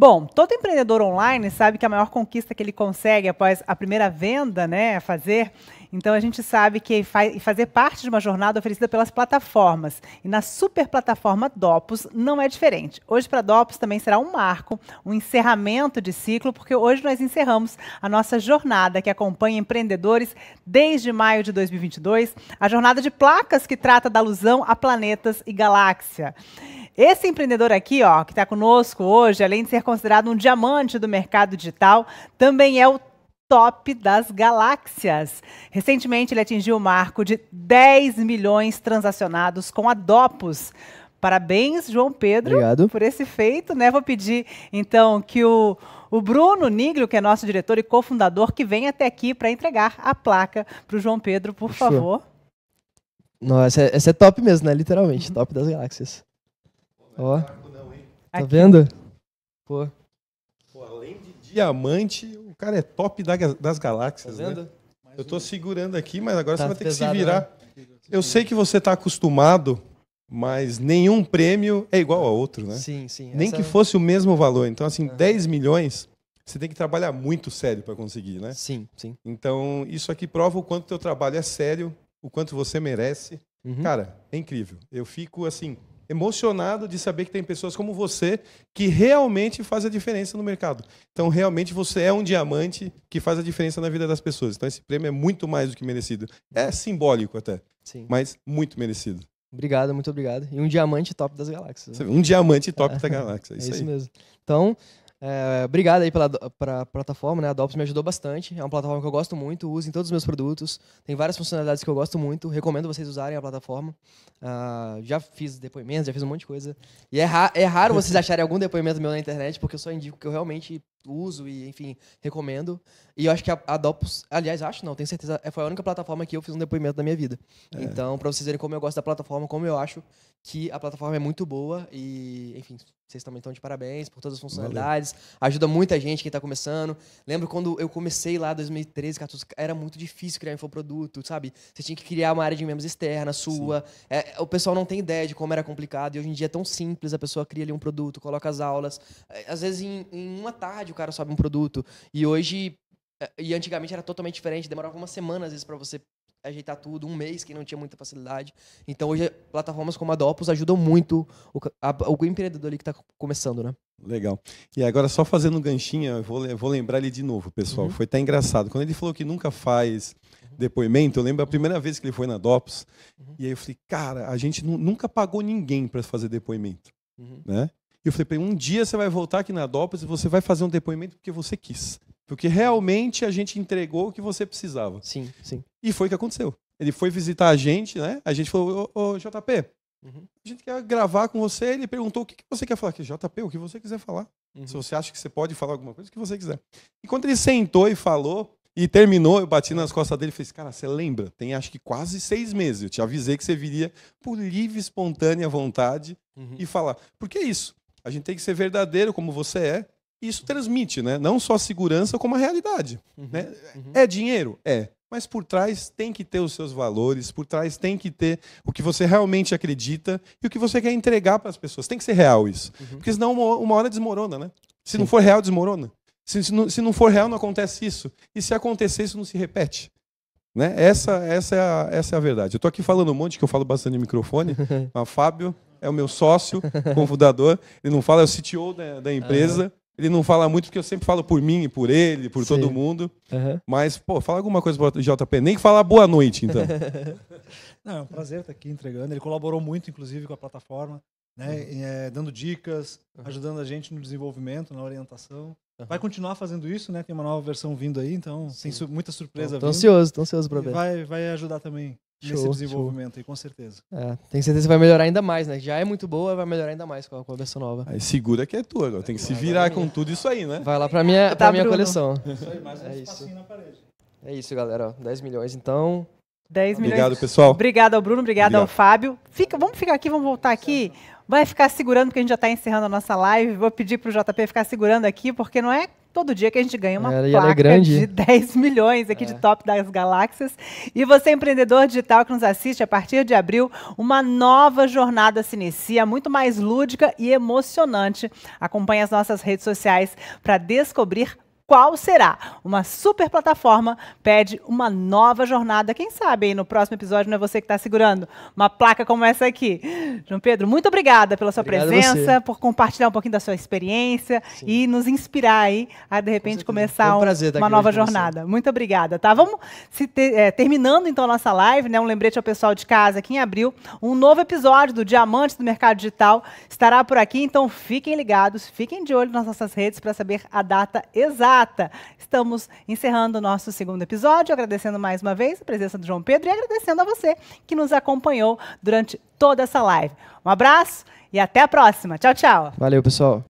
Bom, todo empreendedor online sabe que a maior conquista que ele consegue após a primeira venda, né, fazer, então a gente sabe que fazer parte de uma jornada oferecida pelas plataformas. E na super plataforma Dopus não é diferente. Hoje para Dopus também será um marco, um encerramento de ciclo, porque hoje nós encerramos a nossa jornada que acompanha empreendedores desde maio de 2022, a jornada de placas que trata da alusão a planetas e galáxia. Esse empreendedor aqui, ó, que está conosco hoje, além de ser considerado um diamante do mercado digital, também é o top das galáxias. Recentemente, ele atingiu o marco de 10 milhões transacionados com Dopus. Parabéns, João Pedro, Obrigado. por esse feito. Né? Vou pedir, então, que o, o Bruno Niglio, que é nosso diretor e cofundador, que venha até aqui para entregar a placa para o João Pedro, por favor. Não, essa, é, essa, é top mesmo, né? Literalmente, uhum. top das galáxias. Ó. Tá vendo? Pô. Pô, além de diamante, o cara é top da, das galáxias, tá né? vendo? Né? Eu tô segurando aqui, mas agora tá você vai ter pesado, que se virar. Né? Eu sei que você tá acostumado, mas nenhum prêmio é igual a outro, né? Sim, sim. Nem que fosse o mesmo valor. Então, assim, uhum. 10 milhões, você tem que trabalhar muito sério para conseguir, né? Sim, sim. Então, isso aqui prova o quanto teu trabalho é sério, o quanto você merece. Uhum. Cara, é incrível. Eu fico, assim, emocionado de saber que tem pessoas como você que realmente faz a diferença no mercado. Então, realmente você é um diamante que faz a diferença na vida das pessoas. Então, esse prêmio é muito mais do que merecido. É simbólico até, Sim. mas muito merecido. Obrigado, muito obrigado. E um diamante top das galáxias. Né? Um diamante top é. da galáxia. isso, é, é isso mesmo. Então, é, obrigado aí pela pra, plataforma, né? A Dops me ajudou bastante. É uma plataforma que eu gosto muito, uso em todos os meus produtos. Tem várias funcionalidades que eu gosto muito. Recomendo vocês usarem a plataforma. Uh, já fiz depoimentos, já fiz um monte de coisa. E é, ra é raro vocês acharem algum depoimento meu na internet, porque eu só indico que eu realmente uso e, enfim, recomendo. E eu acho que a, Adopus, aliás, acho não, tenho certeza, é, foi a única plataforma que eu fiz um depoimento da minha vida. É. Então, para vocês verem como eu gosto da plataforma, como eu acho que a plataforma é muito boa e, enfim, vocês também estão de parabéns por todas as funcionalidades. Valeu. Ajuda muita gente quem está começando. Lembro quando eu comecei lá em 2013, 14, era muito difícil criar um infoproduto, sabe? Você tinha que criar uma área de membros externa sua. É, o pessoal não tem ideia de como era complicado e hoje em dia é tão simples. A pessoa cria ali um produto, coloca as aulas. É, às vezes em, em uma tarde cara sobe um produto. E hoje. É, e antigamente era totalmente diferente, demorava uma semana, às vezes, para você ajeitar tudo, um mês que não tinha muita facilidade. Então hoje plataformas como a Dopus ajudam muito o, a, o empreendedor ali que está começando, né? Legal. E agora só fazendo um ganchinho, eu vou, vou lembrar ele de novo, pessoal. Uhum. Foi até engraçado. Quando ele falou que nunca faz uhum. depoimento, eu lembro a primeira vez que ele foi na Dopus, uhum. e aí eu falei, cara, a gente nunca pagou ninguém para fazer depoimento. Uhum. Né? E eu falei para ele: um dia você vai voltar aqui na Dopas e você vai fazer um depoimento porque você quis. Porque realmente a gente entregou o que você precisava. Sim, sim. E foi o que aconteceu. Ele foi visitar a gente, né? A gente falou: ô, ô JP, Uhum. A gente quer gravar com você. Ele perguntou o que, que você quer falar. Que JP, o que você quiser falar. Uhum. Se você acha que você pode falar alguma coisa, o que você quiser. E quando ele sentou e falou e terminou, eu bati nas costas dele e falei: Cara, você lembra? Tem acho que quase seis meses. Eu te avisei que você viria por livre, espontânea vontade uhum. e falar. Porque é isso. A gente tem que ser verdadeiro como você é. E isso transmite, né? Não só a segurança, como a realidade. Uhum, né? Uhum. É dinheiro? É. Mas por trás tem que ter os seus valores, por trás tem que ter o que você realmente acredita e o que você quer entregar para as pessoas. Tem que ser real isso. Uhum. Porque senão uma, hora desmorona, né? Se Sim. não for real, desmorona. Se, se, não, se não for real, não acontece isso. E se acontecer, isso não se repete. Né? Essa, essa, é a, essa é a verdade. Eu estou aqui falando um monte, que eu falo bastante no microfone, a Fábio é o meu sócio, cofundador. Ele não fala, é o CTO da, da empresa. Uhum. Ele não fala muito, porque eu sempre falo por mim, por ele, por Sim. todo mundo. Uhum. Mas, pô, fala alguma coisa pro JP. Nem que falar boa noite, então. não, é um prazer estar aqui entregando. Ele colaborou muito, inclusive, com a plataforma, né? Uhum. É, dando dicas, uhum. ajudando a gente no desenvolvimento, na orientação. Uhum. Vai continuar fazendo isso, né? Tem uma nova versão vindo aí, então Sim. tem su muita surpresa. Estou ansioso, estou ansioso para ver. Vai, vai ajudar também show, nesse desenvolvimento show. aí, com certeza. É, tenho certeza que vai melhorar ainda mais, né? Já é muito boa, vai melhorar ainda mais com a, com a versão nova. Aí segura que é tua, agora. tem que se virar com tudo isso aí, né? Vai lá pra minha, tá, minha coleção. Isso aí, mais um é isso. na É isso, galera. Ó, 10 milhões, então. 10 milhões. Obrigado, pessoal. Obrigado ao Bruno, obrigado, obrigado. ao Fábio. Fica, vamos ficar aqui, vamos voltar aqui. Vai ficar segurando, porque a gente já está encerrando a nossa live. Vou pedir para o JP ficar segurando aqui, porque não é todo dia que a gente ganha uma é, é placa grande. de 10 milhões aqui é. de Top das Galáxias. E você, empreendedor digital que nos assiste, a partir de abril, uma nova jornada se inicia, muito mais lúdica e emocionante. Acompanhe as nossas redes sociais para descobrir qual será? Uma super plataforma pede uma nova jornada. Quem sabe aí no próximo episódio não é você que está segurando uma placa como essa aqui. João Pedro, muito obrigada pela sua Obrigado presença, por compartilhar um pouquinho da sua experiência Sim. e nos inspirar aí a, de repente, Com começar um um, uma nova jornada. Muito obrigada, tá? Vamos é, terminando, então, a nossa live, né? Um lembrete ao pessoal de casa aqui em abril, um novo episódio do Diamante do Mercado Digital estará por aqui, então fiquem ligados, fiquem de olho nas nossas redes para saber a data exata Estamos encerrando o nosso segundo episódio, agradecendo mais uma vez a presença do João Pedro e agradecendo a você que nos acompanhou durante toda essa live. Um abraço e até a próxima. Tchau, tchau. Valeu, pessoal.